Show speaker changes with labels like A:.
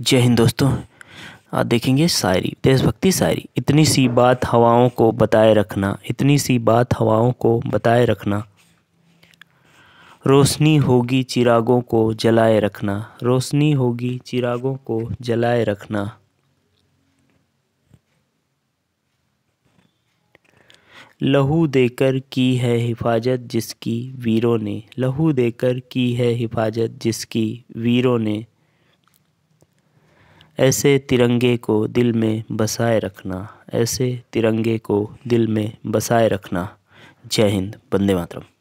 A: जय हिंद दोस्तों आप देखेंगे शायरी देशभक्ति शायरी इतनी सी बात हवाओं को बताए रखना इतनी सी बात हवाओं को बताए रखना रोशनी होगी चिरागों को जलाए रखना रोशनी होगी चिरागों को जलाए रखना लहू देकर की है हिफाजत जिसकी वीरों ने लहू देकर की है हिफाजत जिसकी वीरों ने ऐसे तिरंगे को दिल में बसाए रखना ऐसे तिरंगे को दिल में बसाए रखना जय हिंद वंदे मातरम